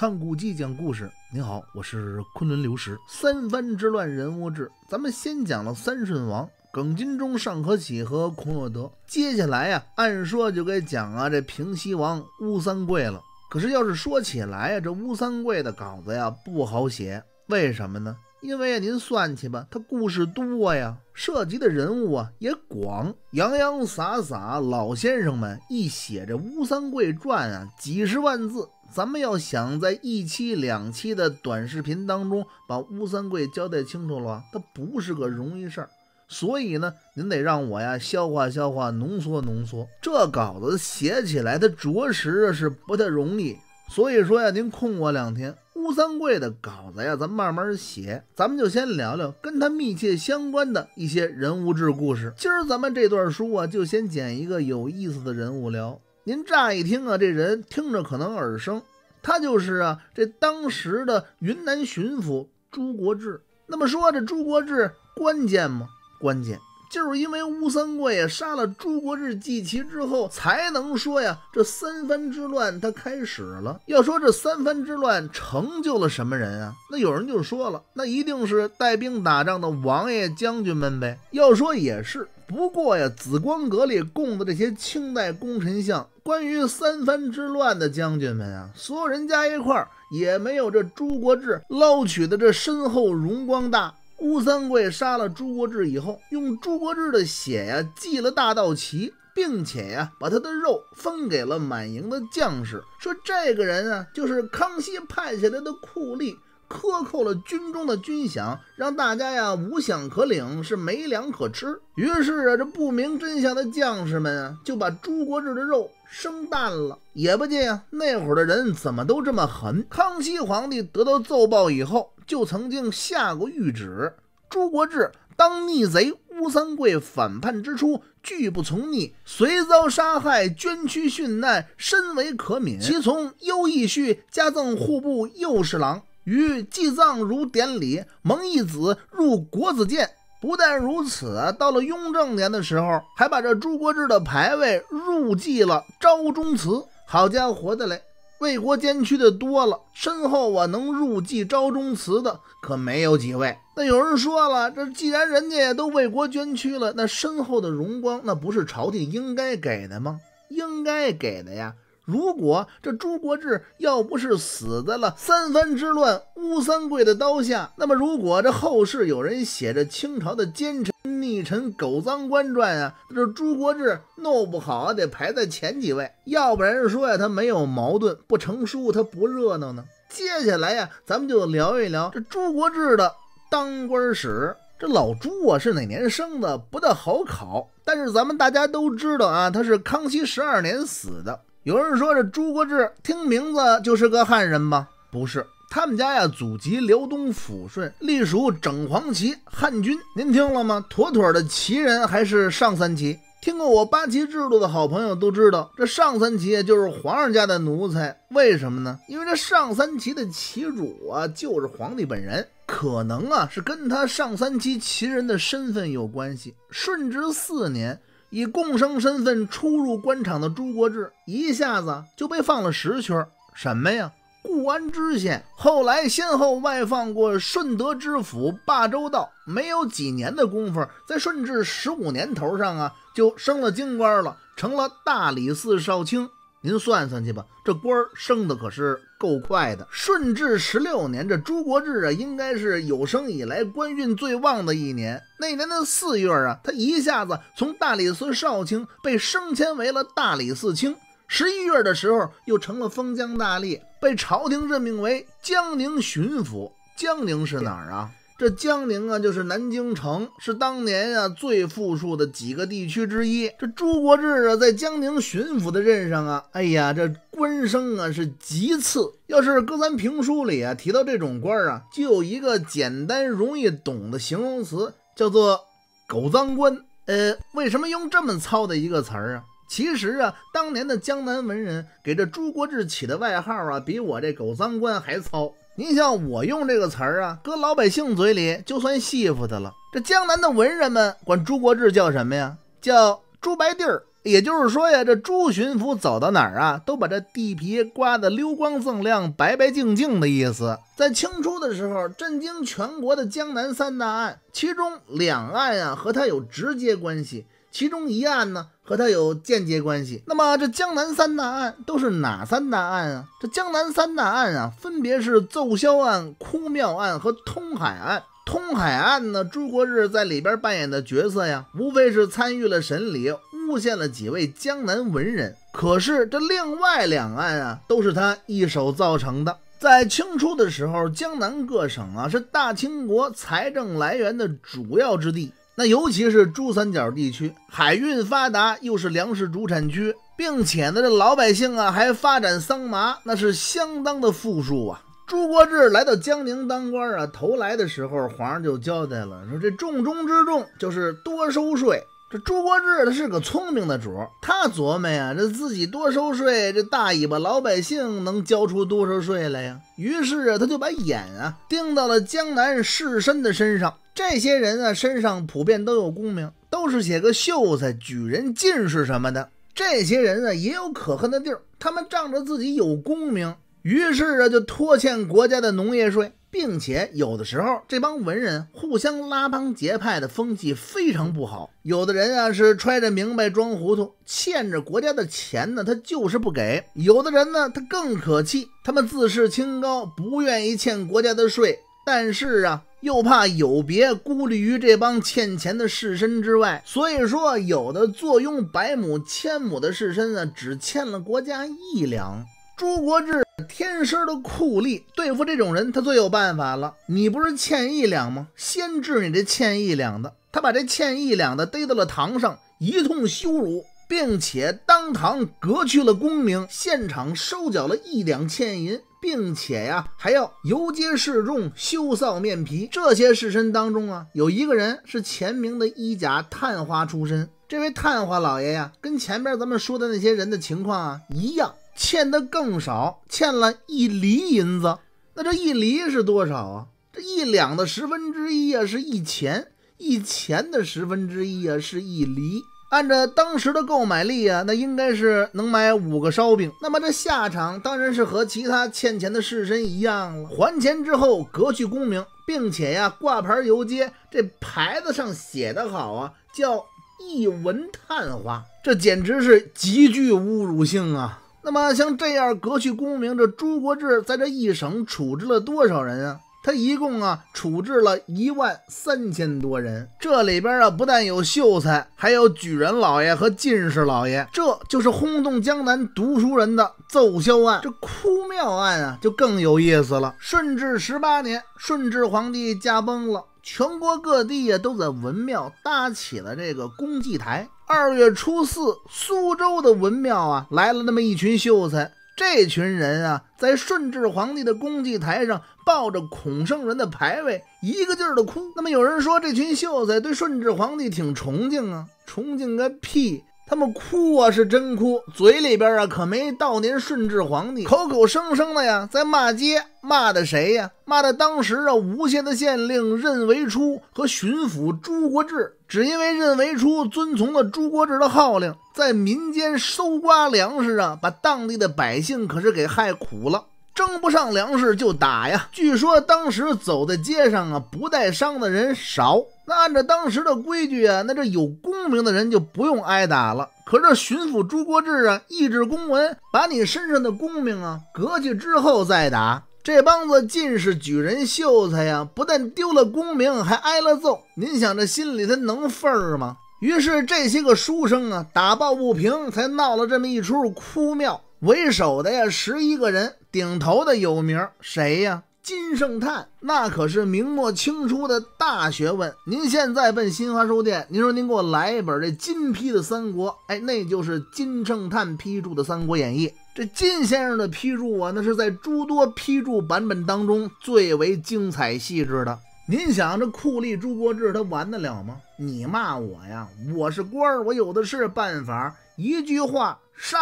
看古迹讲故事，您好，我是昆仑刘石。三藩之乱人物志，咱们先讲了三顺王耿精忠、尚可喜和孔有德。接下来呀，按说就该讲啊这平西王吴三桂了。可是要是说起来呀，这吴三桂的稿子呀不好写，为什么呢？因为您算去吧，他故事多呀，涉及的人物啊也广，洋洋洒洒。老先生们一写这吴三桂传啊，几十万字。咱们要想在一期两期的短视频当中把吴三桂交代清楚了，他不是个容易事儿。所以呢，您得让我呀消化消化、浓缩浓缩这稿子写起来，它着实是不太容易。所以说呀，您空我两天，吴三桂的稿子呀，咱慢慢写。咱们就先聊聊跟他密切相关的一些人物志故事。今儿咱们这段书啊，就先捡一个有意思的人物聊。您乍一听啊，这人听着可能耳生，他就是啊，这当时的云南巡抚朱国治。那么说这朱国治关键吗？关键，就是因为吴三桂杀了朱国治祭旗之后，才能说呀，这三藩之乱他开始了。要说这三藩之乱成就了什么人啊？那有人就说了，那一定是带兵打仗的王爷将军们呗。要说也是。不过呀，紫光阁里供的这些清代功臣像，关于三藩之乱的将军们啊，所有人加一块儿也没有这朱国治捞取的这身后荣光大。吴三桂杀了朱国治以后，用朱国治的血呀祭了大道旗，并且呀把他的肉分给了满营的将士，说这个人啊就是康熙派下来的酷吏。克扣了军中的军饷，让大家呀无饷可领，是没粮可吃。于是啊，这不明真相的将士们啊，就把朱国志的肉生蛋了。也不见啊，那会儿的人怎么都这么狠？康熙皇帝得到奏报以后，就曾经下过谕旨：朱国志当逆贼，乌三桂反叛之初，拒不从逆，遂遭杀害，捐躯殉难，身为可悯。其从优议叙，加赠户部右侍郎。于祭葬如典礼，蒙义子入国子监。不但如此，到了雍正年的时候，还把这朱国治的牌位入祭了昭忠祠。好家伙的嘞，为国捐躯的多了，身后啊能入祭昭忠祠的可没有几位。那有人说了，这既然人家都为国捐躯了，那身后的荣光，那不是朝廷应该给的吗？应该给的呀。如果这朱国治要不是死在了三藩之乱吴三桂的刀下，那么如果这后世有人写着清朝的奸臣逆臣狗脏官传啊，这朱国治弄不好啊得排在前几位，要不然说呀他没有矛盾不成书，他不热闹呢。接下来呀，咱们就聊一聊这朱国治的当官史。这老朱啊是哪年生的不大好考，但是咱们大家都知道啊，他是康熙十二年死的。有人说这朱国志听名字就是个汉人吗？不是，他们家呀祖籍辽东抚顺，隶属整黄旗汉军。您听了吗？妥妥的旗人，还是上三旗。听过我八旗制度的好朋友都知道，这上三旗就是皇上家的奴才。为什么呢？因为这上三旗的旗主啊就是皇帝本人，可能啊是跟他上三旗旗人的身份有关系。顺治四年。以共生身份初入官场的朱国治，一下子就被放了十圈。什么呀？固安知县，后来先后外放过顺德知府、霸州道，没有几年的功夫，在顺治十五年头上啊，就升了京官了，成了大理寺少卿。您算算去吧，这官升的可是。够快的。顺治十六年，这朱国治啊，应该是有生以来官运最旺的一年。那年的四月啊，他一下子从大理寺少卿被升迁为了大理寺卿。十一月的时候，又成了封疆大吏，被朝廷任命为江宁巡抚。江宁是哪儿啊？这江宁啊，就是南京城，是当年啊最富庶的几个地区之一。这朱国治啊，在江宁巡抚的任上啊，哎呀，这官声啊是极次。要是搁咱评书里啊，提到这种官啊，就有一个简单容易懂的形容词，叫做“狗脏官”。呃，为什么用这么糙的一个词儿啊？其实啊，当年的江南文人给这朱国治起的外号啊，比我这“狗脏官”还糙。您像我用这个词儿啊，搁老百姓嘴里就算戏服的了。这江南的文人们管朱国治叫什么呀？叫朱白地儿。也就是说呀，这朱巡抚走到哪儿啊，都把这地皮刮得溜光锃亮、白白净净的意思。在清初的时候，震惊全国的江南三大案，其中两案啊和他有直接关系。其中一案呢，和他有间接关系。那么这江南三大案都是哪三大案啊？这江南三大案啊，分别是奏销案、哭庙案和通海案。通海案呢，朱国治在里边扮演的角色呀，无非是参与了审理，诬陷了几位江南文人。可是这另外两案啊，都是他一手造成的。在清初的时候，江南各省啊，是大清国财政来源的主要之地。那尤其是珠三角地区，海运发达，又是粮食主产区，并且呢，这老百姓啊还发展桑麻，那是相当的富庶啊。朱国治来到江宁当官啊，头来的时候，皇上就交代了，说这重中之重就是多收税。这朱国治他是个聪明的主，他琢磨呀，这自己多收税，这大尾巴老百姓能交出多少税来呀？于是啊，他就把眼啊盯到了江南士绅的身上。这些人啊，身上普遍都有功名，都是写个秀才、举人、进士什么的。这些人啊，也有可恨的地儿。他们仗着自己有功名，于是啊，就拖欠国家的农业税，并且有的时候，这帮文人互相拉帮结派的风气非常不好。有的人啊，是揣着明白装糊涂，欠着国家的钱呢，他就是不给；有的人呢，他更可气，他们自视清高，不愿意欠国家的税，但是啊。又怕有别孤立于这帮欠钱的士绅之外，所以说有的坐拥百亩千亩的士绅啊，只欠了国家一两。朱国治天生的酷吏，对付这种人他最有办法了。你不是欠一两吗？先治你这欠一两的。他把这欠一两的逮到了堂上，一通羞辱，并且当堂革去了功名，现场收缴了一两欠银。并且呀，还要游街示众，羞臊面皮。这些士绅当中啊，有一个人是前明的一甲探花出身。这位探花老爷呀，跟前边咱们说的那些人的情况啊一样，欠的更少，欠了一厘银子。那这一厘是多少啊？这一两的十分之一啊，是一钱；一钱的十分之一啊，是一厘。按照当时的购买力啊，那应该是能买五个烧饼。那么这下场当然是和其他欠钱的士绅一样了。还钱之后革去功名，并且呀挂牌游街。这牌子上写的好啊，叫一文探花。这简直是极具侮辱性啊！那么像这样革去功名，这朱国治在这一省处置了多少人啊？他一共啊处置了一万三千多人，这里边啊不但有秀才，还有举人老爷和进士老爷，这就是轰动江南读书人的奏销案。这哭庙案啊就更有意思了。顺治十八年，顺治皇帝驾崩了，全国各地啊都在文庙搭起了这个公祭台。二月初四，苏州的文庙啊来了那么一群秀才，这群人啊在顺治皇帝的公祭台上。抱着孔圣人的牌位，一个劲儿的哭。那么有人说，这群秀才对顺治皇帝挺崇敬啊，崇敬个屁！他们哭啊是真哭，嘴里边啊可没悼念顺治皇帝，口口声声的呀在骂街，骂的谁呀？骂的当时啊吴县的县令任维初和巡抚朱国治。只因为任维初遵从了朱国治的号令，在民间搜刮粮食啊，把当地的百姓可是给害苦了。争不上粮食就打呀！据说当时走在街上啊，不带伤的人少。那按照当时的规矩啊，那这有功名的人就不用挨打了。可这巡抚朱国治啊，一纸公文，把你身上的功名啊革去之后再打。这帮子尽是举人秀才呀，不但丢了功名，还挨了揍。您想这心里他能份儿吗？于是这些个书生啊，打抱不平，才闹了这么一出哭庙。为首的呀，十一个人顶头的有名谁呀？金圣叹，那可是明末清初的大学问。您现在奔新华书店，您说您给我来一本这金批的《三国》，哎，那就是金圣叹批注的《三国演义》。这金先生的批注啊，那是在诸多批注版本当中最为精彩细致的。您想，这酷吏朱国治他玩得了吗？你骂我呀，我是官，我有的是办法。一句话，杀！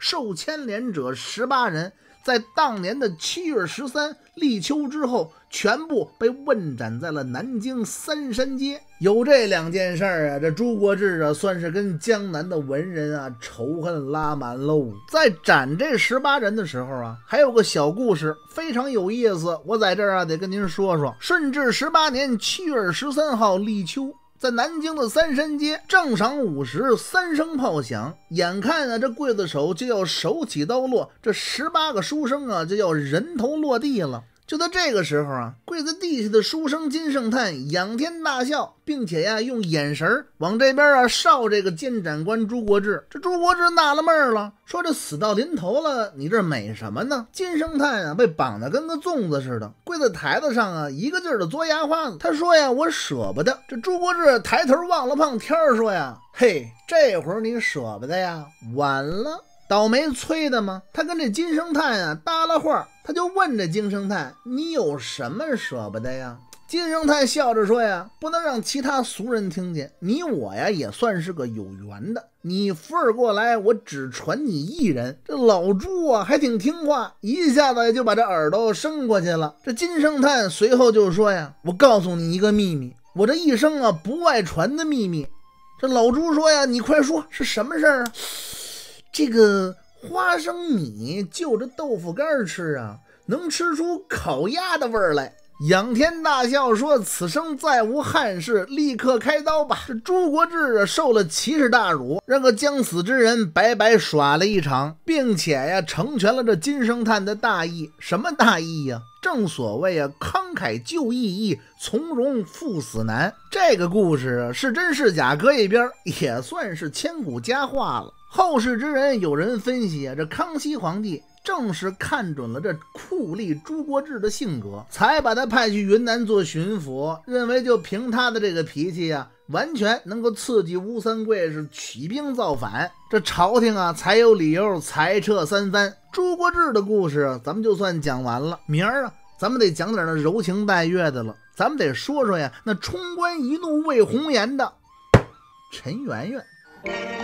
受牵连者十八人，在当年的七月十三立秋之后，全部被问斩在了南京三山街。有这两件事啊，这朱国治啊，算是跟江南的文人啊仇恨拉满喽。在斩这十八人的时候啊，还有个小故事，非常有意思，我在这儿啊得跟您说说。顺治十八年七月十三号立秋。在南京的三山街，正晌午时，三声炮响，眼看啊，这刽子手就要手起刀落，这十八个书生啊，就要人头落地了。就在这个时候啊，跪在地下的书生金圣叹仰天大笑，并且呀，用眼神往这边啊哨这个监斩官朱国治。这朱国治纳了闷儿了，说：“这死到临头了，你这美什么呢？”金圣叹啊，被绑得跟个粽子似的，跪在台子上啊，一个劲儿的嘬牙花子。他说呀：“我舍不得。”这朱国治抬头望了望天儿，说呀：“嘿，这会儿你舍不得呀，晚了。”倒霉催的吗？他跟这金生叹啊搭了话，他就问这金生叹：“你有什么舍不得呀？”金生叹笑着说：“呀，不能让其他俗人听见。你我呀也算是个有缘的，你福儿过来，我只传你一人。”这老朱啊还挺听话，一下子就把这耳朵伸过去了。这金生叹随后就说：“呀，我告诉你一个秘密，我这一生啊不外传的秘密。”这老朱说：“呀，你快说是什么事儿啊？”这个花生米就着豆腐干吃啊，能吃出烤鸭的味儿来。仰天大笑说：“此生再无憾事。”立刻开刀吧。这朱国志啊，受了奇耻大辱，让个将死之人白白耍了一场，并且呀，成全了这金圣叹的大义。什么大义呀？正所谓啊，慷慨就义易，从容赴死难。这个故事是真是假，搁一边儿，也算是千古佳话了。后世之人，有人分析，啊，这康熙皇帝正是看准了这酷吏朱国治的性格，才把他派去云南做巡抚，认为就凭他的这个脾气呀，完全能够刺激吴三桂是起兵造反，这朝廷啊才有理由裁撤三藩。朱国治的故事，咱们就算讲完了。明儿啊，咱们得讲点那柔情带月的了，咱们得说说呀，那冲冠一怒为红颜的陈圆圆。